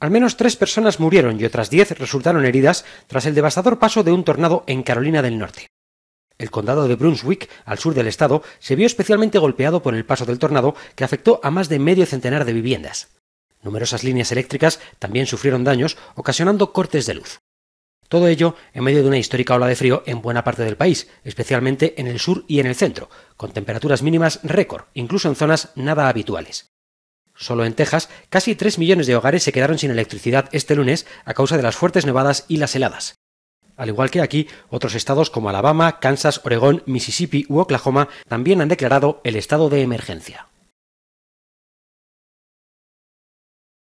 Al menos tres personas murieron y otras diez resultaron heridas tras el devastador paso de un tornado en Carolina del Norte. El condado de Brunswick, al sur del estado, se vio especialmente golpeado por el paso del tornado que afectó a más de medio centenar de viviendas. Numerosas líneas eléctricas también sufrieron daños, ocasionando cortes de luz. Todo ello en medio de una histórica ola de frío en buena parte del país, especialmente en el sur y en el centro, con temperaturas mínimas récord, incluso en zonas nada habituales. Solo en Texas, casi 3 millones de hogares se quedaron sin electricidad este lunes a causa de las fuertes nevadas y las heladas. Al igual que aquí, otros estados como Alabama, Kansas, Oregón, Mississippi u Oklahoma también han declarado el estado de emergencia.